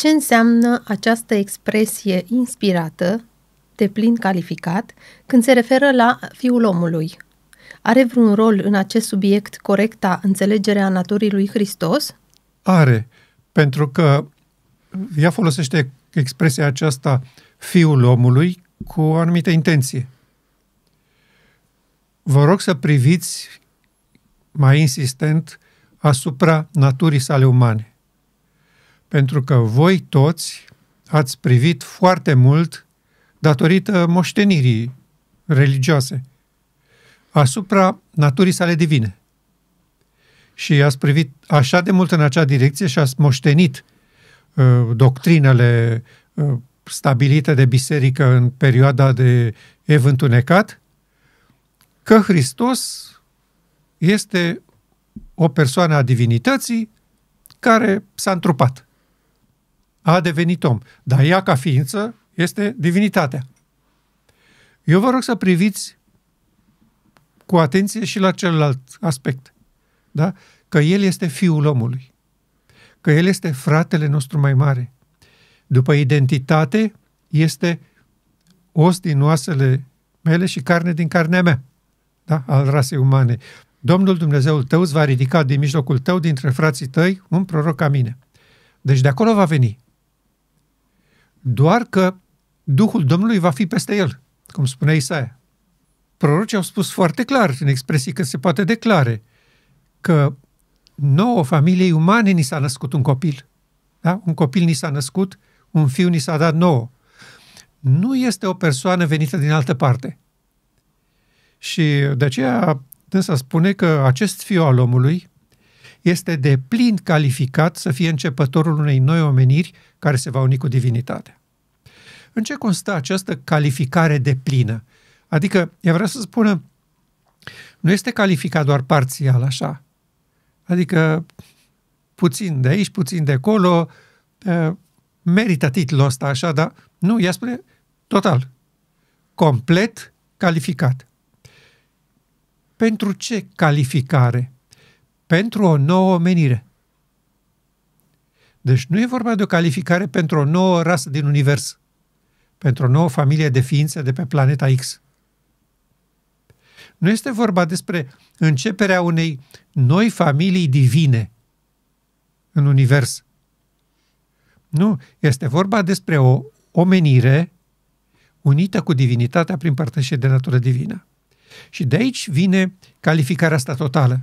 Ce înseamnă această expresie inspirată, de plin calificat, când se referă la fiul omului? Are vreun rol în acest subiect corecta înțelegerea naturii lui Hristos? Are, pentru că ea folosește expresia aceasta fiul omului cu o anumită intenție. Vă rog să priviți mai insistent asupra naturii sale umane pentru că voi toți ați privit foarte mult datorită moștenirii religioase asupra naturii sale divine. Și ați privit așa de mult în acea direcție și ați moștenit uh, doctrinele uh, stabilite de biserică în perioada de evântunecat, că Hristos este o persoană a divinității care s-a întrupat a devenit om, dar ea ca ființă este divinitatea. Eu vă rog să priviți cu atenție și la celălalt aspect. Da? Că El este Fiul omului. Că El este fratele nostru mai mare. După identitate, este os din oasele mele și carne din carnea mea. Da? Al rasei umane. Domnul Dumnezeul tău îți va ridica din mijlocul tău, dintre frații tăi, un proroc ca mine. Deci de acolo va veni doar că Duhul Domnului va fi peste el, cum spune Isaia. Prorocii au spus foarte clar, în expresii că se poate declare, că nouă familiei umane ni s-a născut un copil. Da? Un copil ni s-a născut, un fiu ni s-a dat nouă. Nu este o persoană venită din altă parte. Și de aceea însă spune că acest fiu al omului este de plin calificat să fie începătorul unei noi omeniri care se va uni cu divinitatea. În ce constă această calificare de plină? Adică, eu vreau să spună, nu este calificat doar parțial așa. Adică, puțin de aici, puțin de acolo, merită titlul ăsta așa, dar nu, ea spune total, complet calificat. Pentru ce calificare? Pentru o nouă omenire. Deci nu e vorba de o calificare pentru o nouă rasă din univers pentru o nouă familie de ființe de pe planeta X. Nu este vorba despre începerea unei noi familii divine în univers. Nu, este vorba despre o omenire unită cu divinitatea prin părtășie de natură divină. Și de aici vine calificarea asta totală,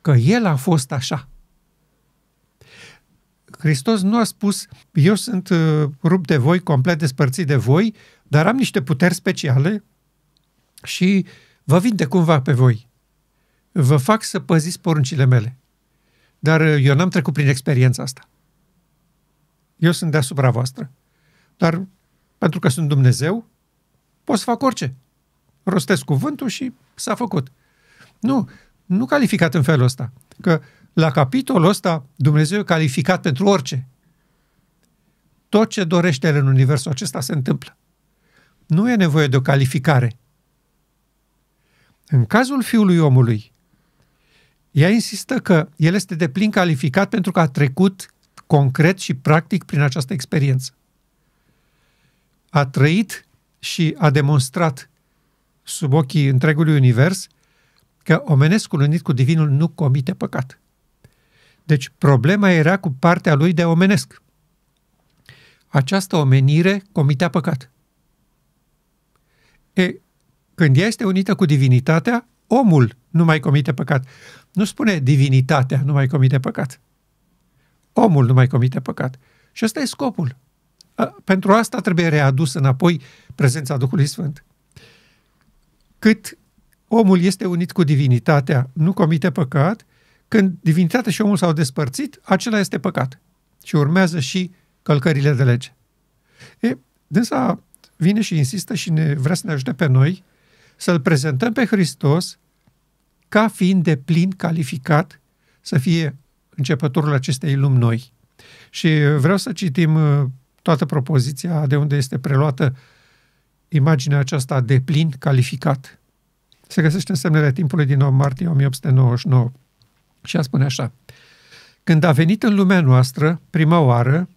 că el a fost așa. Hristos nu a spus, eu sunt uh, rupt de voi, complet despărțit de voi, dar am niște puteri speciale și vă vinde cumva pe voi. Vă fac să păziți poruncile mele. Dar uh, eu n-am trecut prin experiența asta. Eu sunt deasupra voastră. Dar pentru că sunt Dumnezeu, pot să fac orice. Rostesc cuvântul și s-a făcut. Nu, nu calificat în felul ăsta. Că la capitolul ăsta, Dumnezeu e calificat pentru orice. Tot ce dorește El în universul acesta se întâmplă. Nu e nevoie de o calificare. În cazul fiului omului, ea insistă că el este deplin calificat pentru că a trecut concret și practic prin această experiență. A trăit și a demonstrat sub ochii întregului univers că omenescul unit cu divinul nu comite păcat. Deci problema era cu partea lui de omenesc. Această omenire comitea păcat. E, când ea este unită cu divinitatea, omul nu mai comite păcat. Nu spune divinitatea nu mai comite păcat. Omul nu mai comite păcat. Și ăsta e scopul. Pentru asta trebuie readus înapoi prezența Duhului Sfânt. Cât omul este unit cu divinitatea, nu comite păcat, când divinitatea și omul s-au despărțit, acela este păcat. Și urmează și călcările de lege. E, dânsa vine și insistă și ne vrea să ne ajute pe noi să-L prezentăm pe Hristos ca fiind de plin calificat să fie începătorul acestei lumi noi. Și vreau să citim uh, toată propoziția de unde este preluată imaginea aceasta de plin calificat. Se găsește în semnele timpului din 9 martie 1899. Și a spune așa, când a venit în lumea noastră, prima oară,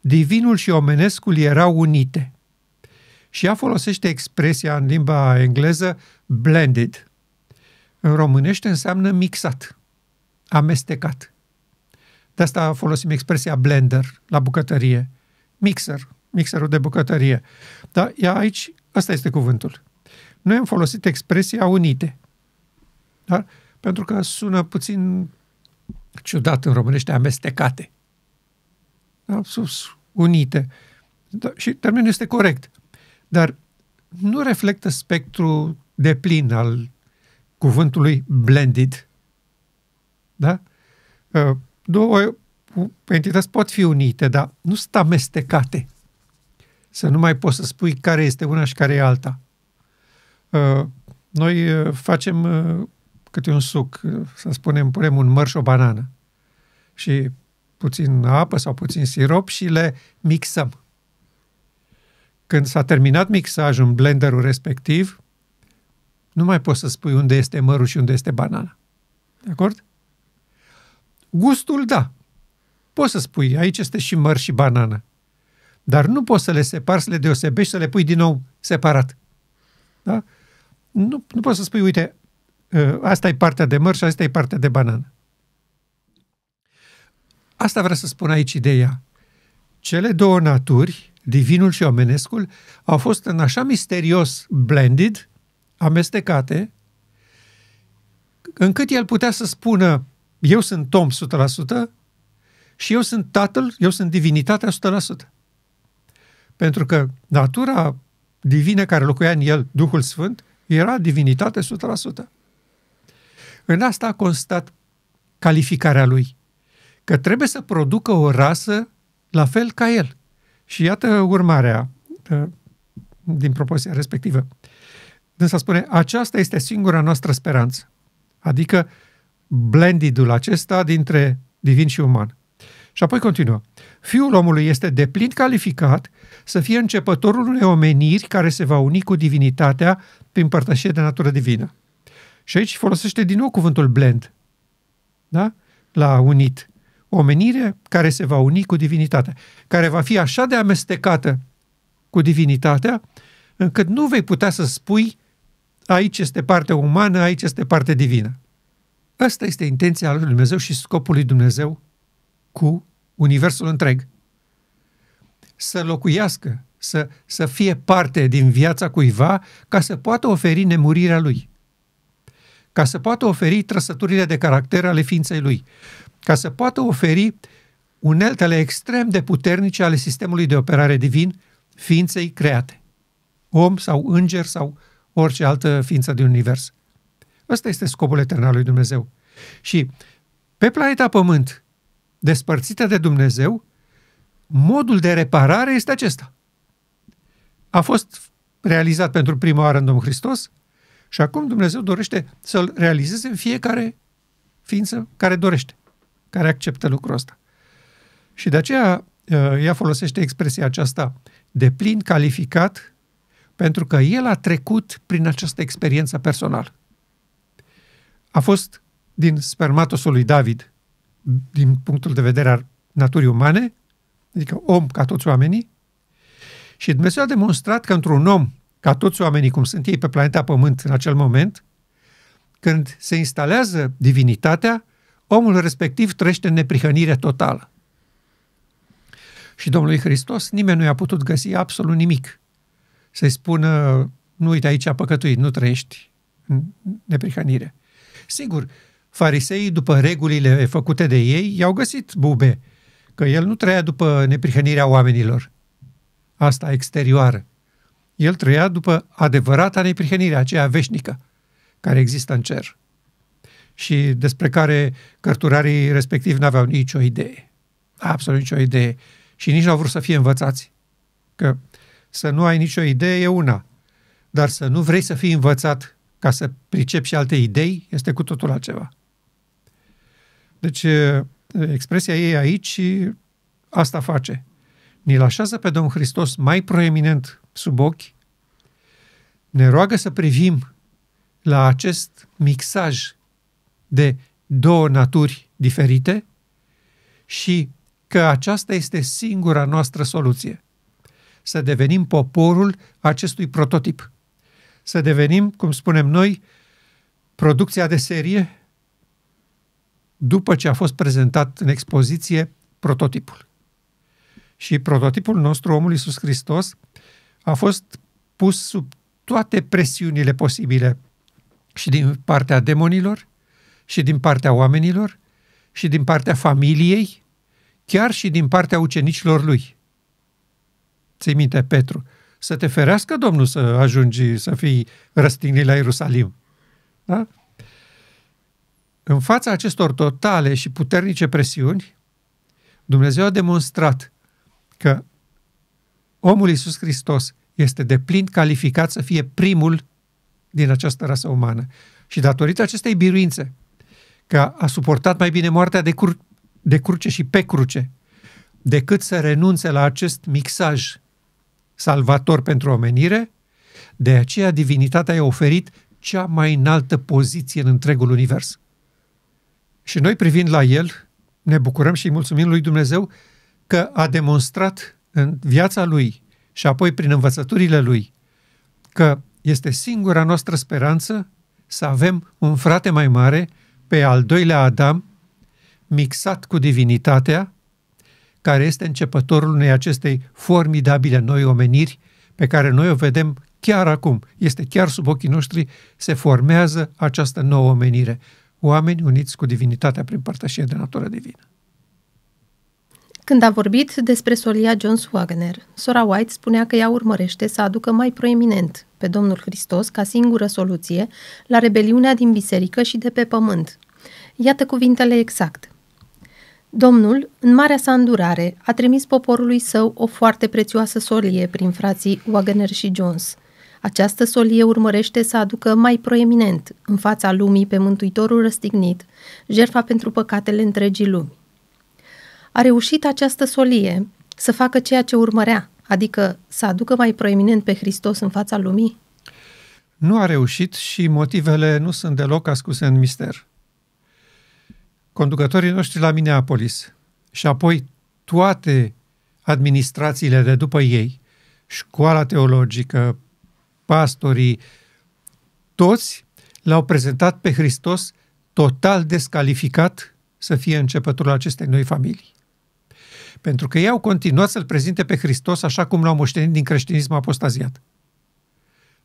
divinul și omenescul erau unite. Și ea folosește expresia în limba engleză blended. În românește înseamnă mixat, amestecat. De asta folosim expresia blender la bucătărie. Mixer, mixerul de bucătărie. Dar ea aici, ăsta este cuvântul. Noi am folosit expresia unite. Dar pentru că sună puțin ciudat în românește, amestecate. Da? Sus, unite. Da, și termenul este corect. Dar nu reflectă spectru de plin al cuvântului blended. Da? Ă, două entități pot fi unite, dar nu sunt amestecate. Să nu mai poți să spui care este una și care e alta. Ă, noi ă, facem câte un suc, să spunem, punem un măr și o banană și puțin apă sau puțin sirop și le mixăm. Când s-a terminat mixajul în blenderul respectiv, nu mai poți să spui unde este mărul și unde este banana. De acord? Gustul, da. Poți să spui, aici este și măr și banană. Dar nu poți să le separi, să le deosebești, să le pui din nou separat. Da? Nu, nu poți să spui, uite, Uh, asta e partea de măr și asta e partea de banană. Asta vrea să spun aici ideea. Cele două naturi, divinul și omenescul, au fost în așa misterios blended, amestecate, încât el putea să spună eu sunt om 100% și eu sunt tatăl, eu sunt divinitatea 100%. Pentru că natura divină care locuia în el, Duhul Sfânt, era divinitate în asta a constat calificarea lui, că trebuie să producă o rasă la fel ca el. Și iată urmarea uh, din propoziția respectivă. Însă spune, aceasta este singura noastră speranță, adică blendidul acesta dintre divin și uman. Și apoi continuă. Fiul omului este deplin calificat să fie începătorul unei omeniri care se va uni cu divinitatea prin părtășie de natură divină. Și aici folosește din nou cuvântul blend. Da? La unit. Omenire care se va uni cu divinitatea, care va fi așa de amestecată cu divinitatea, încât nu vei putea să spui aici este parte umană, aici este parte divină. Asta este intenția lui Dumnezeu și scopul lui Dumnezeu cu universul întreg. Să locuiască, să, să fie parte din viața cuiva ca să poată oferi nemurirea lui ca să poată oferi trăsăturile de caracter ale ființei lui, ca să poată oferi uneltele extrem de puternice ale sistemului de operare divin ființei create. Om sau înger sau orice altă ființă din univers. Ăsta este scopul etern al lui Dumnezeu. Și pe planeta Pământ, despărțită de Dumnezeu, modul de reparare este acesta. A fost realizat pentru prima oară în Domnul Hristos, și acum Dumnezeu dorește să-l realizeze în fiecare ființă care dorește, care acceptă lucrul ăsta. Și de aceea uh, ea folosește expresia aceasta de plin calificat pentru că el a trecut prin această experiență personală. A fost din spermatosul lui David, din punctul de vedere al naturii umane, adică om ca toți oamenii, și Dumnezeu a demonstrat că într-un om ca toți oamenii cum sunt ei pe planeta Pământ în acel moment, când se instalează divinitatea, omul respectiv trăiește în neprihănire totală. Și Domnului Hristos nimeni nu i-a putut găsi absolut nimic. Să-i spună, nu uite aici a păcătuit, nu trăiești în neprihănire. Sigur, fariseii, după regulile făcute de ei, i-au găsit bube, că el nu trăia după neprihănirea oamenilor. Asta exterioară. El trăia după adevărata neprihănire, aceea veșnică, care există în cer și despre care cărturarii respectiv n-aveau nicio idee. Absolut nicio idee. Și nici nu au vrut să fie învățați. Că să nu ai nicio idee e una, dar să nu vrei să fii învățat ca să pricepi și alte idei este cu totul altceva. Deci, expresia ei aici asta face. Ni-l așează pe Domnul Hristos mai proeminent sub ochi, ne roagă să privim la acest mixaj de două naturi diferite și că aceasta este singura noastră soluție. Să devenim poporul acestui prototip. Să devenim, cum spunem noi, producția de serie după ce a fost prezentat în expoziție prototipul. Și prototipul nostru, omul Iisus Hristos, a fost pus sub toate presiunile posibile și din partea demonilor, și din partea oamenilor, și din partea familiei, chiar și din partea ucenicilor lui. Ții minte, Petru, să te ferească Domnul să ajungi să fii răstignit la Ierusalim. Da? În fața acestor totale și puternice presiuni, Dumnezeu a demonstrat că omul Iisus Hristos este de plin calificat să fie primul din această rasă umană. Și datorită acestei biruințe, că a suportat mai bine moartea de, cur- de cruce și pe cruce, decât să renunțe la acest mixaj salvator pentru omenire, de aceea divinitatea i-a oferit cea mai înaltă poziție în întregul univers. Și noi privind la el, ne bucurăm și îi mulțumim lui Dumnezeu că a demonstrat în viața lui și apoi prin învățăturile lui că este singura noastră speranță să avem un frate mai mare pe al doilea Adam, mixat cu divinitatea, care este începătorul unei acestei formidabile noi omeniri pe care noi o vedem chiar acum, este chiar sub ochii noștri, se formează această nouă omenire. Oameni uniți cu divinitatea prin părtășie de natură divină când a vorbit despre solia Jones Wagner, sora White spunea că ea urmărește să aducă mai proeminent pe Domnul Hristos ca singură soluție la rebeliunea din biserică și de pe pământ. Iată cuvintele exact. Domnul, în marea sa îndurare, a trimis poporului său o foarte prețioasă solie prin frații Wagner și Jones. Această solie urmărește să aducă mai proeminent, în fața lumii pe Mântuitorul răstignit, jerfa pentru păcatele întregii lumi a reușit această solie să facă ceea ce urmărea, adică să aducă mai proeminent pe Hristos în fața lumii? Nu a reușit și motivele nu sunt deloc ascuse în mister. Conducătorii noștri la Minneapolis și apoi toate administrațiile de după ei, școala teologică, pastorii, toți l-au prezentat pe Hristos total descalificat să fie începătorul acestei noi familii. Pentru că ei au continuat să-L prezinte pe Hristos așa cum l-au moștenit din creștinism apostaziat.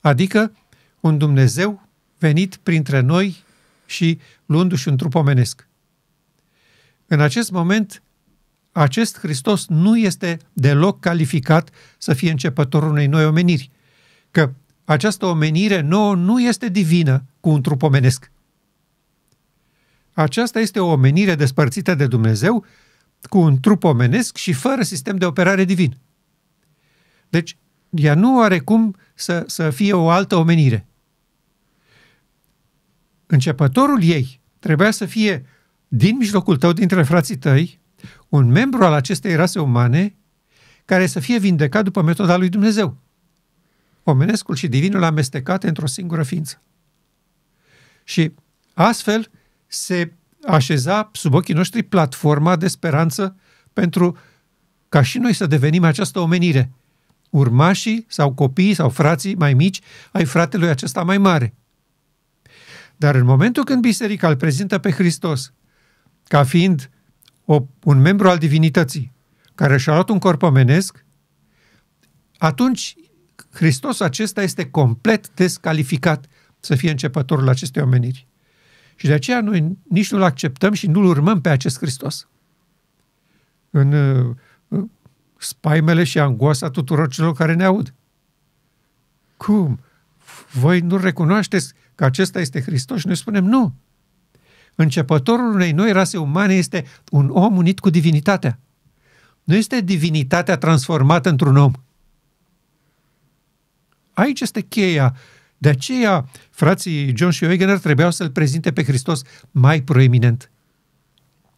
Adică un Dumnezeu venit printre noi și luându-și un trup omenesc. În acest moment, acest Hristos nu este deloc calificat să fie începătorul unei noi omeniri, că această omenire nouă nu este divină cu un trup omenesc. Aceasta este o omenire despărțită de Dumnezeu cu un trup omenesc și fără sistem de operare divin. Deci, ea nu are cum să, să fie o altă omenire. Începătorul ei trebuia să fie din mijlocul tău, dintre frații tăi, un membru al acestei rase umane care să fie vindecat după metoda lui Dumnezeu. Omenescul și divinul amestecate într-o singură ființă. Și astfel se așeza sub ochii noștri platforma de speranță pentru ca și noi să devenim această omenire. Urmașii sau copiii sau frații mai mici ai fratelui acesta mai mare. Dar în momentul când biserica îl prezintă pe Hristos ca fiind o, un membru al divinității care și-a luat un corp omenesc, atunci Hristos acesta este complet descalificat să fie începătorul acestei omeniri. Și de aceea noi nici nu-L acceptăm și nu-L urmăm pe acest Hristos. În uh, uh, spaimele și angoasa tuturor celor care ne aud. Cum? Voi nu recunoașteți că acesta este Hristos și noi spunem nu. Începătorul unei noi rase umane este un om unit cu divinitatea. Nu este divinitatea transformată într-un om. Aici este cheia de aceea, frații John și Wegener trebuiau să-l prezinte pe Hristos mai proeminent.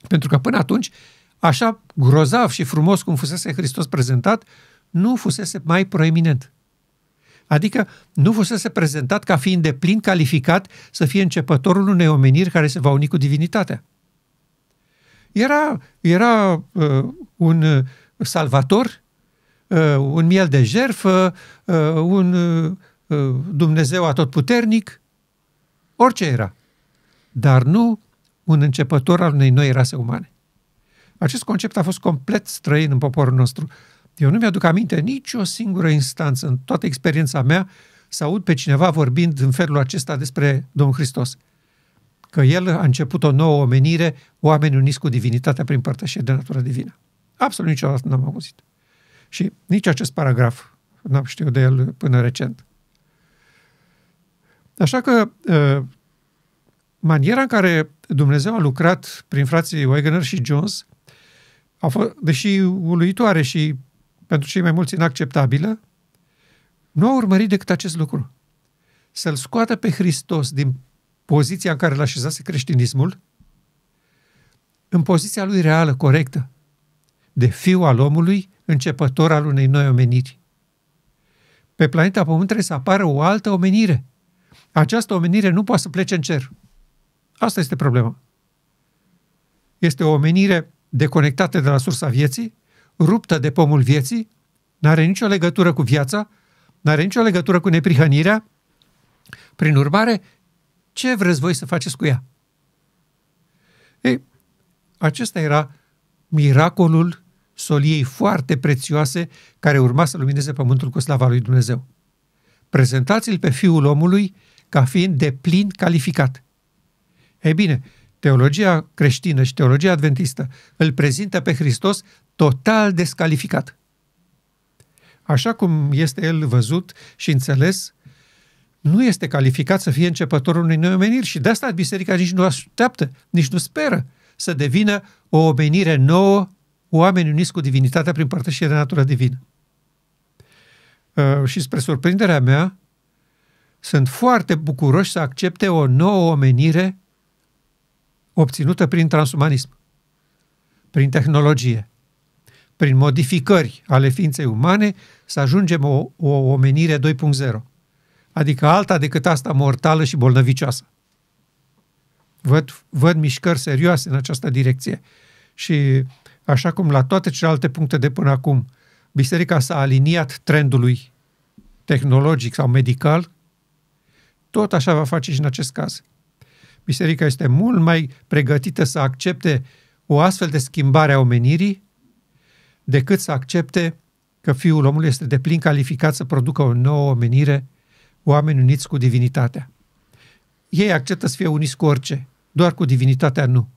Pentru că până atunci, așa grozav și frumos cum fusese Hristos prezentat, nu fusese mai proeminent. Adică nu fusese prezentat ca fiind de plin calificat să fie începătorul unei omeniri care se va uni cu divinitatea. Era, era uh, un salvator, uh, un miel de jerfă, uh, un uh, Uh, Dumnezeu atotputernic, orice era, dar nu un începător al unei noi rase umane. Acest concept a fost complet străin în poporul nostru. Eu nu mi-aduc aminte nicio singură instanță în toată experiența mea să aud pe cineva vorbind în felul acesta despre Domnul Hristos. Că El a început o nouă omenire, oameni uniți cu divinitatea prin părtășie de natură divină. Absolut niciodată n-am auzit. Și nici acest paragraf n-am știut de el până recent. Așa că ă, maniera în care Dumnezeu a lucrat prin frații Wegener și Jones a fost, deși uluitoare și pentru cei mai mulți inacceptabilă, nu a urmărit decât acest lucru. Să-L scoată pe Hristos din poziția în care l-așezase creștinismul, în poziția lui reală, corectă, de fiu al omului, începător al unei noi omeniri. Pe planeta Pământ trebuie să apară o altă omenire – această omenire nu poate să plece în cer. Asta este problema. Este o omenire deconectată de la sursa vieții, ruptă de pomul vieții, n-are nicio legătură cu viața, n-are nicio legătură cu neprihănirea. Prin urmare, ce vreți voi să faceți cu ea? Ei, acesta era miracolul soliei foarte prețioase care urma să lumineze pământul cu slava lui Dumnezeu prezentați-l pe Fiul omului ca fiind de plin calificat. Ei bine, teologia creștină și teologia adventistă îl prezintă pe Hristos total descalificat. Așa cum este el văzut și înțeles, nu este calificat să fie începătorul unei noi omeniri și de asta biserica nici nu așteaptă, nici nu speră să devină o omenire nouă, oameni uniți cu divinitatea prin părtășire de natură divină. Uh, și spre surprinderea mea, sunt foarte bucuroși să accepte o nouă omenire obținută prin transumanism, prin tehnologie, prin modificări ale ființei umane, să ajungem o, o omenire 2.0, adică alta decât asta mortală și bolnăvicioasă. Văd, văd mișcări serioase în această direcție. Și așa cum la toate celelalte puncte de până acum, uh, biserica s-a aliniat trendului tehnologic sau medical, tot așa va face și în acest caz. Biserica este mult mai pregătită să accepte o astfel de schimbare a omenirii decât să accepte că Fiul omului este deplin calificat să producă o nouă omenire, oameni uniți cu divinitatea. Ei acceptă să fie uniți cu orice, doar cu divinitatea nu.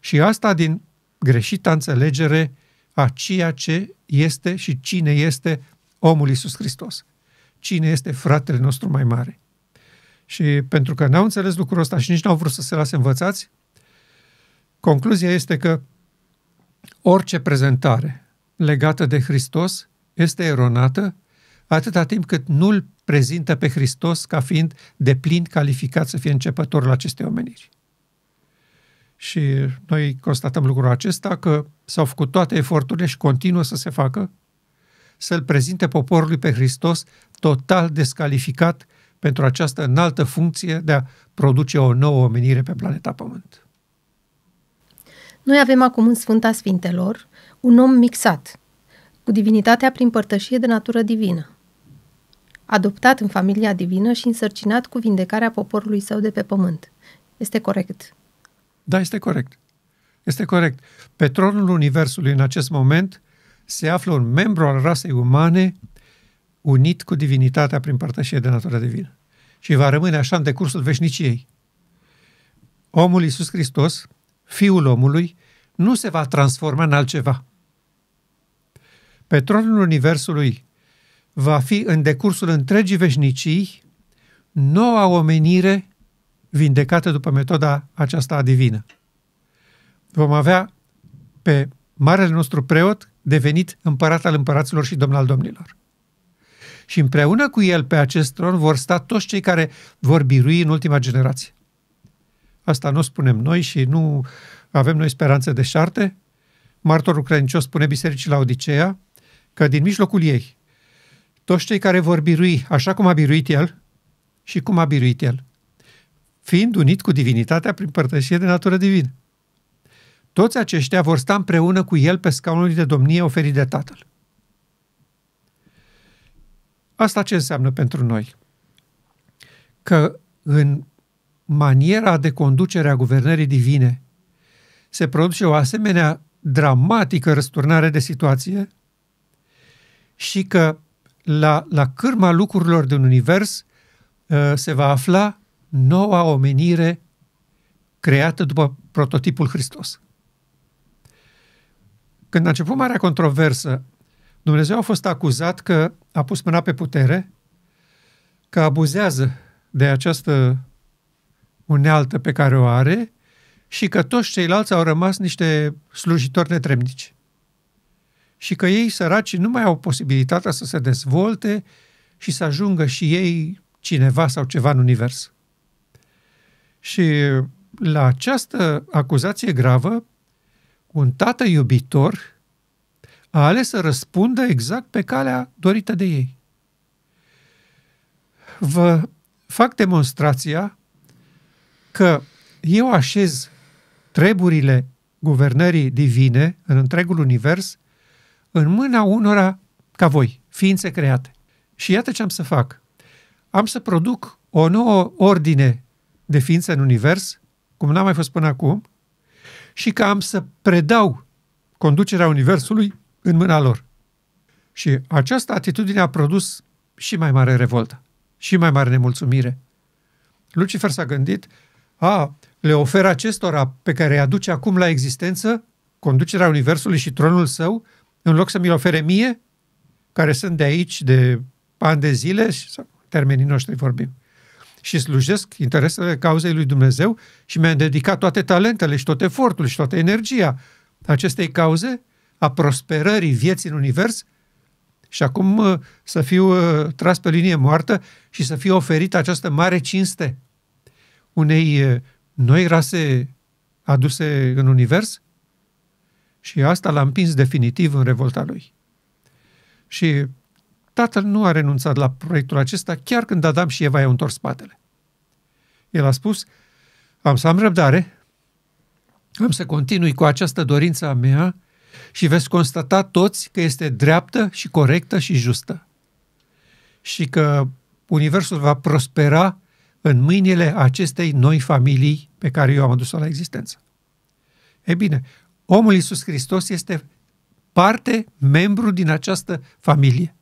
Și asta din greșita înțelegere a ceea ce este și cine este omul Iisus Hristos. Cine este fratele nostru mai mare. Și pentru că n-au înțeles lucrul ăsta și nici n-au vrut să se lase învățați, concluzia este că orice prezentare legată de Hristos este eronată atâta timp cât nu-L prezintă pe Hristos ca fiind de plin calificat să fie începătorul acestei omeniri. Și noi constatăm lucrul acesta că s-au făcut toate eforturile și continuă să se facă să-l prezinte poporului pe Hristos total descalificat pentru această înaltă funcție de a produce o nouă omenire pe planeta Pământ. Noi avem acum în Sfânta Sfintelor un om mixat, cu divinitatea prin părtășie de natură divină, adoptat în familia divină și însărcinat cu vindecarea poporului său de pe pământ. Este corect. Da, este corect. Este corect. Pe tronul Universului în acest moment se află un membru al rasei umane unit cu divinitatea prin părtășie de natură divină. Și va rămâne așa în decursul veșniciei. Omul Iisus Hristos, fiul omului, nu se va transforma în altceva. Pe tronul Universului va fi în decursul întregii veșnicii noua omenire vindecate după metoda aceasta divină. Vom avea pe marele nostru preot devenit împărat al împăraților și domn al domnilor. Și împreună cu el pe acest tron vor sta toți cei care vor birui în ultima generație. Asta nu spunem noi și nu avem noi speranțe de șarte. Martorul credincios spune bisericii la Odiseea că din mijlocul ei, toți cei care vor birui așa cum a biruit el și cum a biruit el, fiind unit cu divinitatea prin părtășie de natură divină. Toți aceștia vor sta împreună cu el pe scaunul de domnie oferit de Tatăl. Asta ce înseamnă pentru noi? Că în maniera de conducere a guvernării divine se produce o asemenea dramatică răsturnare de situație și că la, la cârma lucrurilor din univers uh, se va afla noua omenire creată după prototipul Hristos. Când a început marea controversă, Dumnezeu a fost acuzat că a pus mâna pe putere, că abuzează de această unealtă pe care o are și că toți ceilalți au rămas niște slujitori netremnici. Și că ei, săraci, nu mai au posibilitatea să se dezvolte și să ajungă și ei cineva sau ceva în univers. Și la această acuzație gravă, un tată iubitor a ales să răspundă exact pe calea dorită de ei. Vă fac demonstrația că eu așez treburile guvernării divine în întregul univers în mâna unora ca voi, ființe create. Și iată ce am să fac. Am să produc o nouă ordine de ființă în univers, cum n-a mai fost până acum, și că am să predau conducerea universului în mâna lor. Și această atitudine a produs și mai mare revoltă, și mai mare nemulțumire. Lucifer s-a gândit, a, le ofer acestora pe care îi aduce acum la existență conducerea universului și tronul său, în loc să mi-l ofere mie, care sunt de aici de ani de zile, și termenii noștri vorbim și slujesc interesele cauzei lui Dumnezeu și mi-am dedicat toate talentele și tot efortul și toată energia acestei cauze, a prosperării vieții în univers și acum uh, să fiu uh, tras pe linie moartă și să fiu oferit această mare cinste unei uh, noi rase aduse în univers? Și asta l-a împins definitiv în revolta lui. Și Tatăl nu a renunțat la proiectul acesta chiar când Adam și Eva i-au întors spatele. El a spus, am să am răbdare, am să continui cu această dorință a mea și veți constata toți că este dreaptă și corectă și justă. Și că Universul va prospera în mâinile acestei noi familii pe care eu am adus-o la existență. E bine, omul Iisus Hristos este parte, membru din această familie.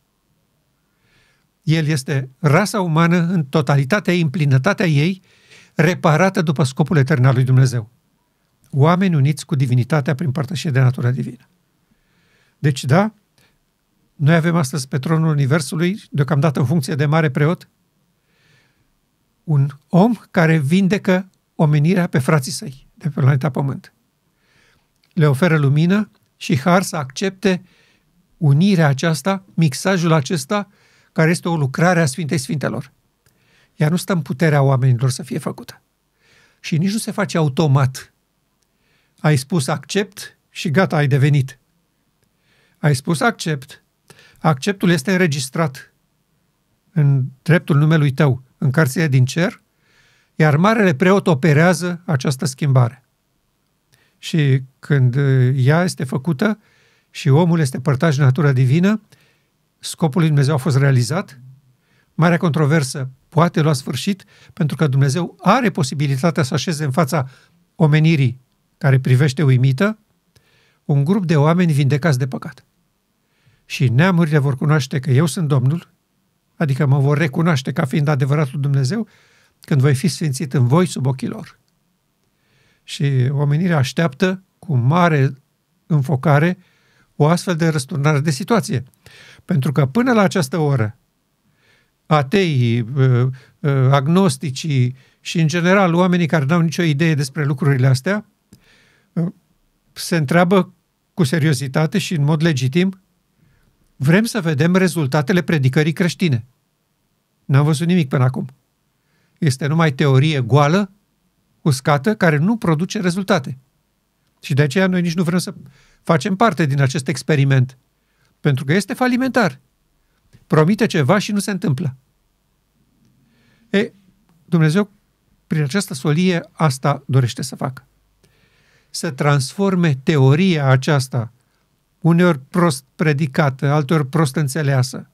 El este rasa umană în totalitatea ei, în plinătatea ei, reparată după scopul etern al lui Dumnezeu. Oameni uniți cu divinitatea prin părtășie de natura divină. Deci, da, noi avem astăzi pe tronul Universului, deocamdată în funcție de mare preot, un om care vindecă omenirea pe frații săi de pe planeta Pământ. Le oferă lumină și har să accepte unirea aceasta, mixajul acesta, care este o lucrare a Sfintei Sfintelor. Ea nu stă în puterea oamenilor să fie făcută. Și nici nu se face automat. Ai spus accept și gata, ai devenit. Ai spus accept. Acceptul este înregistrat în dreptul numelui tău, în carția din cer, iar marele preot operează această schimbare. Și când uh, ea este făcută și omul este părtaș natura divină, scopul lui Dumnezeu a fost realizat, marea controversă poate lua sfârșit, pentru că Dumnezeu are posibilitatea să așeze în fața omenirii care privește uimită un grup de oameni vindecați de păcat. Și neamurile vor cunoaște că eu sunt Domnul, adică mă vor recunoaște ca fiind adevăratul Dumnezeu, când voi fi sfințit în voi sub ochii lor. Și omenirea așteaptă cu mare înfocare o astfel de răsturnare de situație. Pentru că până la această oră, ateii, uh, uh, agnosticii și, în general, oamenii care n-au nicio idee despre lucrurile astea, uh, se întreabă cu seriozitate și în mod legitim, vrem să vedem rezultatele predicării creștine. N-am văzut nimic până acum. Este numai teorie goală, uscată, care nu produce rezultate. Și de aceea noi nici nu vrem să facem parte din acest experiment. Pentru că este falimentar. Promite ceva și nu se întâmplă. E, Dumnezeu, prin această solie, asta dorește să facă. Să transforme teoria aceasta, uneori prost predicată, alteori prost înțeleasă,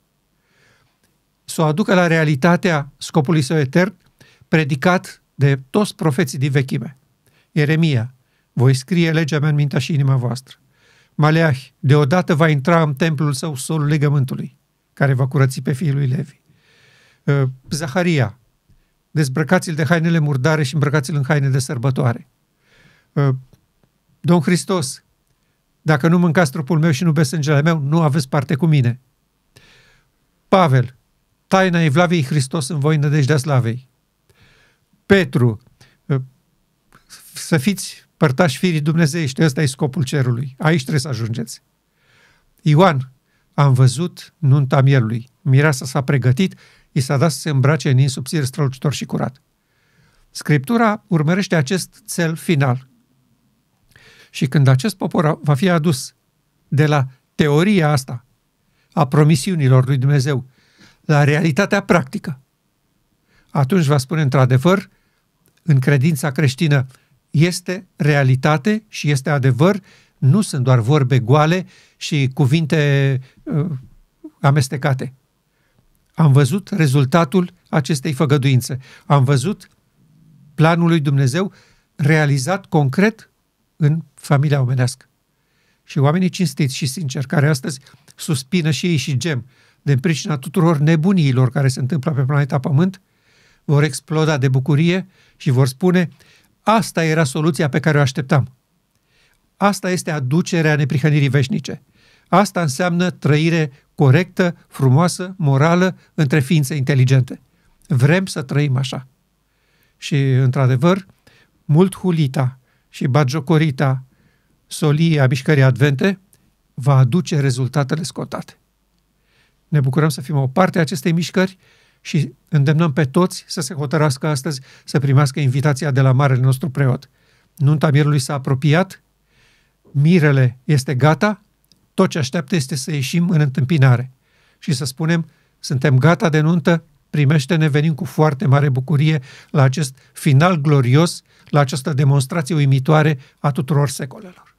să o aducă la realitatea scopului său etern, predicat de toți profeții din vechime. Ieremia, voi scrie legea mea în mintea și inima voastră. Maleah deodată va intra în templul său solul legământului, care va curăți pe fiul lui Levi. Uh, Zaharia, dezbrăcați-l de hainele murdare și îmbrăcați-l în haine de sărbătoare. Uh, Domn Hristos, dacă nu mâncați trupul meu și nu beți sângele meu, nu aveți parte cu mine. Pavel, taina Evlaviei Hristos în voi nădejdea slavei. Petru, uh, să fiți părtași firii dumnezeiești, ăsta e scopul cerului. Aici trebuie să ajungeți. Ioan, am văzut nunta mielului. Mireasa s-a pregătit, i s-a dat să se îmbrace în insubțire strălucitor și curat. Scriptura urmărește acest cel final. Și când acest popor va fi adus de la teoria asta a promisiunilor lui Dumnezeu la realitatea practică, atunci va spune într-adevăr, în credința creștină, este realitate și este adevăr, nu sunt doar vorbe goale și cuvinte uh, amestecate. Am văzut rezultatul acestei făgăduințe. Am văzut planul lui Dumnezeu realizat concret în familia omenească. Și oamenii cinstiți și sinceri, care astăzi suspină și ei și gem de pricina tuturor nebuniilor care se întâmplă pe planeta Pământ, vor exploda de bucurie și vor spune Asta era soluția pe care o așteptam. Asta este aducerea neprihănirii veșnice. Asta înseamnă trăire corectă, frumoasă, morală între ființe inteligente. Vrem să trăim așa. Și, într-adevăr, mult hulita și bagiocorita solie a mișcării advente va aduce rezultatele scotate. Ne bucurăm să fim o parte a acestei mișcări și îndemnăm pe toți să se hotărască astăzi să primească invitația de la marele nostru preot. Nunta mirului s-a apropiat, mirele este gata, tot ce așteaptă este să ieșim în întâmpinare și să spunem, suntem gata de nuntă, primește-ne, venim cu foarte mare bucurie la acest final glorios, la această demonstrație uimitoare a tuturor secolelor.